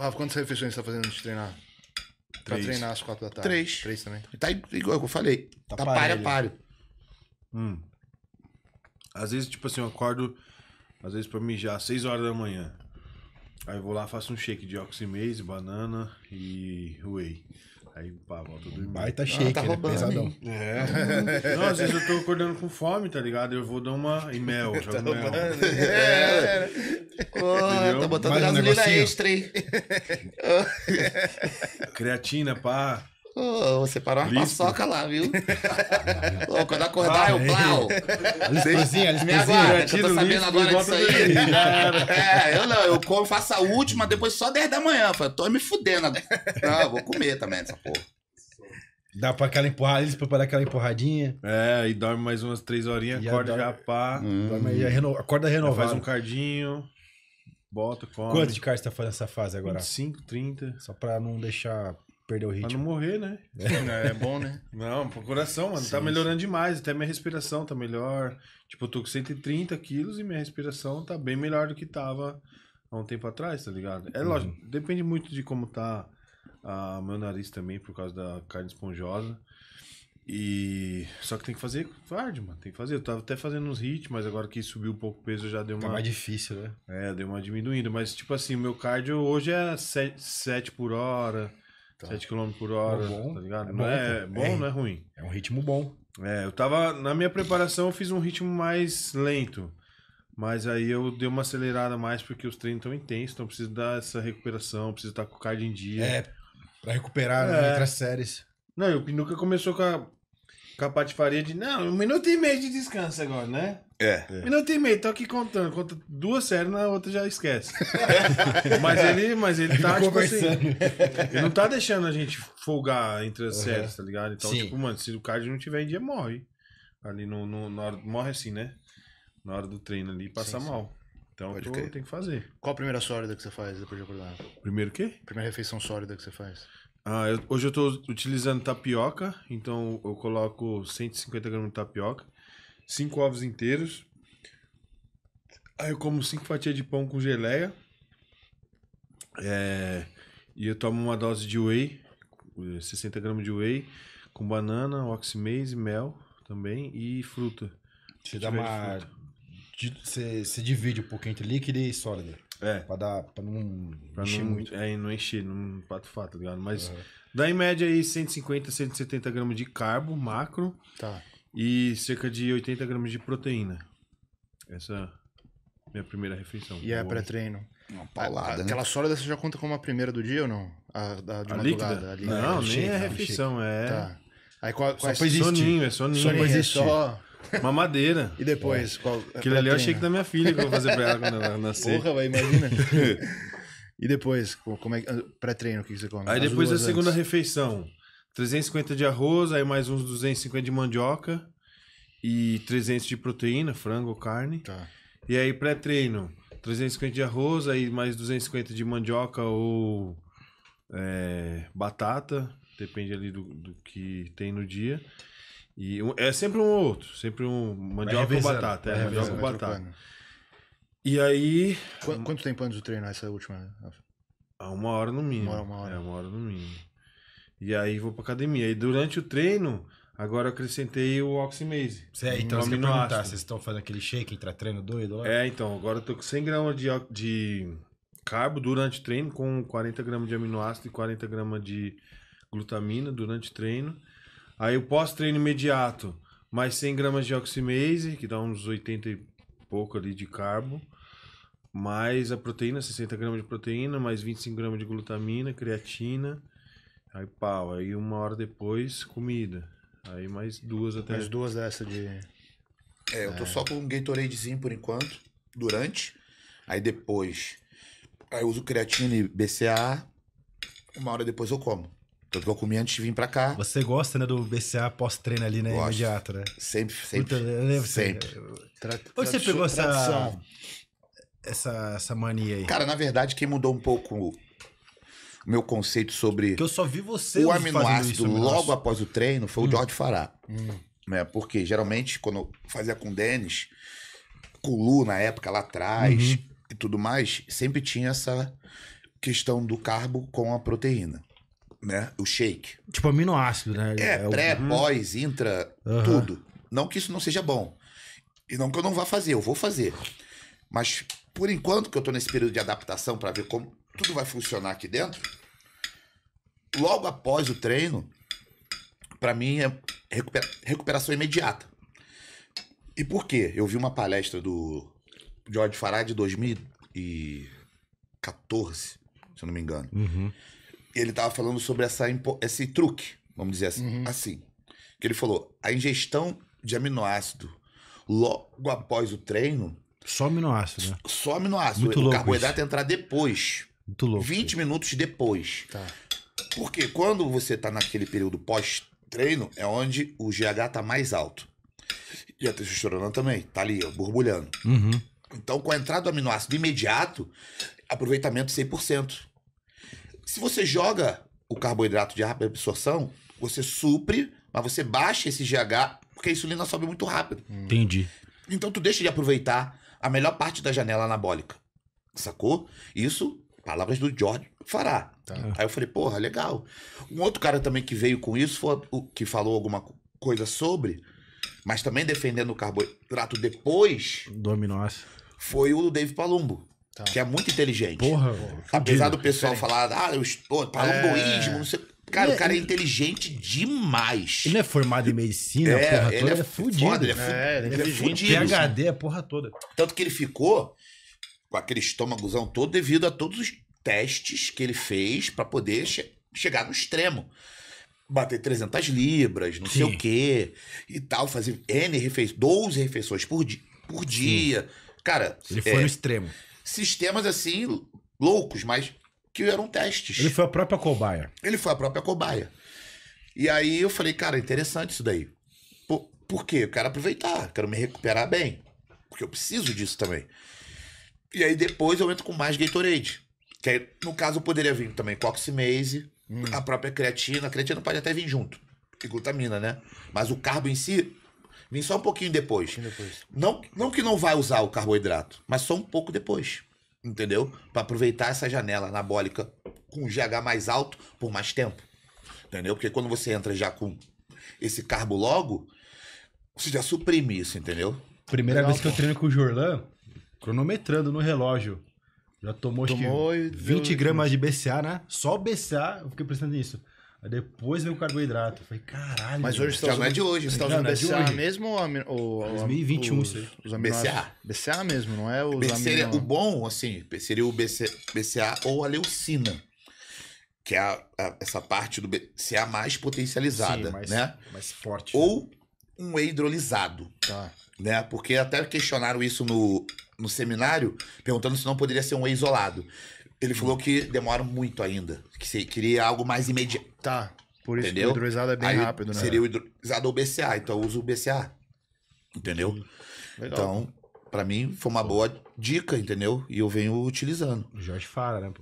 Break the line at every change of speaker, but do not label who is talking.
Rafa, quantas refeições você tá fazendo antes de treinar? Pra treinar às quatro da tarde. Três. Três também. Tá igual que eu falei. Tá, tá páreo a páreo. Hum.
Às vezes, tipo assim, eu acordo, às vezes pra mijar às seis horas da manhã. Aí eu vou lá, faço um shake de oximase, banana e whey. Aí, pá, volta a dormir. Baita ah, shake, ah, tá né? roubando, né? pesadão. É. Não, às vezes eu tô acordando com fome, tá ligado? Eu vou dar uma. E mel, jogo tá mel. É, botando Mais gasolina um extra, hein? Creatina, pá.
Oh, você parou uma Líquido. paçoca lá, viu? oh, quando acordar, ah, eu é. plau. eles Me aguarda, que eu tô sabendo agora disso aí. é, eu não, eu como, faço a última, depois só 10 da manhã. Falei, tô me fudendo agora. Não, vou comer também essa porra.
Dá pra aquela empurrada, eles preparar aquela empurradinha. É, e dorme mais umas 3 horinhas, acorda já pá. Hum. Dorme, já é reno... Acorda renovado. Já faz um cardinho. Bota, come. Quanto de carne você tá fazendo essa fase agora? 25, 30. Só pra não deixar perder o ritmo. Pra não morrer, né? É, é bom, né? Não, pro coração, mano. Tá sim, tá melhorando sim. demais. Até minha respiração tá melhor. Tipo, eu tô com 130 quilos e minha respiração tá bem melhor do que tava há um tempo atrás, tá ligado? É lógico, uhum. depende muito de como tá a, ah, meu nariz também, por causa da carne esponjosa. E. Só que tem que fazer hard, mano. Tem que fazer. Eu tava até fazendo uns hits, mas agora que subiu um pouco o peso já deu tá uma. É mais difícil, né? É, deu uma diminuída. Mas, tipo assim, o meu cardio hoje é 7, por hora, tá. 7 km por hora. Bom, tá ligado? É não bom, é, é, bom, é, não é ruim. É um ritmo bom. É, eu tava. Na minha preparação eu fiz um ritmo mais lento. Mas aí eu dei uma acelerada mais porque os treinos estão intensos, então preciso dar essa recuperação, preciso estar tá com o cardio em dia. É, pra recuperar, né, é. né? Entre as séries. Não, e o Pinuca começou com a, com a patifaria de. Não, um minuto e meio de descanso agora, né? É. Um minuto e meio, tô aqui contando. Conta duas séries, na outra já esquece. mas ele, mas ele tá, tipo assim. Ele não tá deixando a gente folgar entre as uhum. séries, tá ligado? Então, Sim. tipo, mano, se o card não tiver em dia, morre. Ali no, no, na hora, morre assim, né? Na hora do treino ali, passa sim, sim. mal. Então Pode tô, tipo, tem que fazer. Qual a primeira
sólida que você faz depois de acordar? Primeiro o quê? Primeira refeição sólida
que você faz. Ah, eu, hoje eu estou utilizando tapioca, então eu coloco 150 gramas de tapioca, 5 ovos inteiros. Aí eu como 5 fatias de pão com geleia. É, e eu tomo uma dose de whey, 60 gramas de whey, com banana, oximase, mel também e fruta. Você dá uma. Você divide um pouco entre líquido e sólido? É. Pra, dar, pra não pra encher não, muito. É, não encher, não pato fato, tá ligado? Mas uhum. dá em média aí 150, 170 gramas de carbo, macro. Tá. E cerca de 80 gramas de proteína. Essa é a minha primeira refeição. E é pré-treino. Uma paulada. Né? Aquela né?
sólida você já conta como a primeira do dia ou não? A, da, de a líquida? A líquida. Não, não, tá nem é tá refeição, é. Tá.
Aí qual, qual só é Soninho, é soninho. soninho é só...
Mamadeira.
E depois, Pô. É. qual. É Aquilo ali eu achei que da minha filha que eu vou fazer pra ela quando ela nascer. Porra, vai, imagina. e depois, como é pré-treino, o que você come? Aí As depois a antes. segunda refeição. 350 de arroz, aí mais uns 250 de mandioca e 300 de proteína, frango ou carne. Tá. E aí pré-treino, 350 de arroz, aí mais 250 de mandioca ou é, batata, depende ali do, do que tem no dia. E um, é sempre um ou outro, sempre um mandioca ou batata. É, mandioca ou batata. E aí. Qu quanto tempo antes do treino essa última? Ah, uma hora no mínimo. Uma hora, uma hora. É, uma hora no mínimo. E aí vou pra academia. E durante o treino, agora eu acrescentei o Oxymase. É, então um você perguntar, vocês estão fazendo aquele shake entre treino doido? É, então, agora eu tô com 100 gramas de, de carbo durante o treino, com 40 gramas de aminoácido e 40 gramas de glutamina durante o treino. Aí o pós-treino imediato, mais 100 gramas de oximase, que dá uns 80 e pouco ali de carbo, mais a proteína, 60 gramas de proteína, mais 25 gramas de glutamina, creatina. Aí pau, aí uma hora depois, comida. Aí mais duas até. Mais duas dessa de.
É, eu tô é. só com um Gatoradezinho por enquanto, durante. Aí depois. Aí eu uso creatina e BCA. Uma hora depois eu como. Tanto que eu comi antes de vir pra cá.
Você gosta, né, do BCA pós-treino ali, né? Gosto. Imediato, né? Sempre,
sempre. Puta, né, né, sempre. Tra Onde você pegou essa, essa, essa mania aí? Cara, na verdade, quem mudou um pouco meu conceito sobre. Que eu só vi você. O aminoácido isso, logo após o treino foi hum. o George Fará. Hum. Né? Porque geralmente, quando eu fazia com o Denis, com o Lu na época lá atrás uhum. e tudo mais, sempre tinha essa questão do carbo com a proteína né? O shake. Tipo aminoácido, né? É, é pré, o... Uhum. pós, intra, uhum. tudo. Não que isso não seja bom. E não que eu não vá fazer, eu vou fazer. Mas por enquanto que eu tô nesse período de adaptação para ver como tudo vai funcionar aqui dentro, logo após o treino, para mim é recupera recuperação imediata. E por quê? Eu vi uma palestra do George Farah de 2014, se eu não me engano. Uhum ele tava falando sobre essa, esse truque, vamos dizer assim, uhum. assim. Que ele falou: a ingestão de aminoácido logo após o treino. Só aminoácido, né? Só aminoácido. Muito o louco carboidrato isso. entrar depois. Muito louco. 20 minutos depois. Tá. Porque quando você tá naquele período pós-treino, é onde o GH tá mais alto. E a testosterona também, tá ali, ó, borbulhando. Uhum. Então, com a entrada do aminoácido imediato, aproveitamento 100%. Se você joga o carboidrato de rápida absorção, você supre, mas você baixa esse GH, porque a insulina sobe muito rápido. Hum. Entendi. Então tu deixa de aproveitar a melhor parte da janela anabólica. Sacou? Isso, palavras do George Fará. Tá. Aí eu falei, porra, legal. Um outro cara também que veio com isso, foi o que falou alguma coisa sobre, mas também defendendo o carboidrato depois. Do Foi o Dave Palumbo. Tá. Que é muito inteligente. Porra, velho. Apesar do pessoal diferente. falar, ah, eu estou palomboísmo, é... não sei. Cara, o cara é, é inteligente demais. Ele é formado em medicina, é, porra ele é toda. Ele é, fudido. Foda, ele é, fudido. É, ele é, ele é fudido. Assim. PHD,
a é porra toda.
Tanto que ele ficou com aquele estômagozão todo devido a todos os testes que ele fez para poder che chegar no extremo. Bater 300 libras, não Sim. sei o quê e tal. Fazer N refeições, 12 refeições por, di por dia. Sim. Cara... Ele foi no extremo sistemas assim loucos, mas que eram testes. Ele foi a própria cobaia. Ele foi a própria cobaia. E aí eu falei, cara, interessante isso daí. Por, por quê? Eu quero aproveitar, quero me recuperar bem. Porque eu preciso disso também. E aí depois eu entro com mais Gatorade. Que aí, no caso, eu poderia vir também Coximase, hum. a própria creatina. A creatina pode até vir junto. E glutamina, né? Mas o carbo em si Vim só um pouquinho depois. Um depois. Não, não que não vai usar o carboidrato, mas só um pouco depois. Entendeu? Para aproveitar essa janela anabólica com GH mais alto por mais tempo. Entendeu? Porque quando você entra já com esse carbo logo, você já suprime isso, entendeu?
Primeira Legal, vez que eu treino com o Jorlan, cronometrando no relógio. Já tomou, tomou acho que 20 gramas de BCA, né? Só BCA, eu fiquei pensando nisso. Aí depois veio o carboidrato. Eu falei, caralho. Mas hoje tá já não é de hoje. Você tá usando o é BCA hoje.
mesmo ou 2021 é os, isso BCA. BCA mesmo, não é o. O bom, assim, seria o BCA, ou a leucina. Que é a, a, essa parte do BCA mais potencializada, Sim, mais, né? Mais forte. Ou né? um whey hidrolisado. Tá. Né? Porque até questionaram isso no, no seminário, perguntando se não poderia ser um whey isolado. Ele falou que demora muito ainda. Que queria algo mais imediato. Tá. Por isso entendeu? que o hidroizado é bem Aí rápido, né? Seria o hidroizado ou BCA, então eu uso o BCA. Entendeu? Hum, legal. Então, para mim foi uma boa dica, entendeu? E eu venho utilizando. O Jorge fala, né?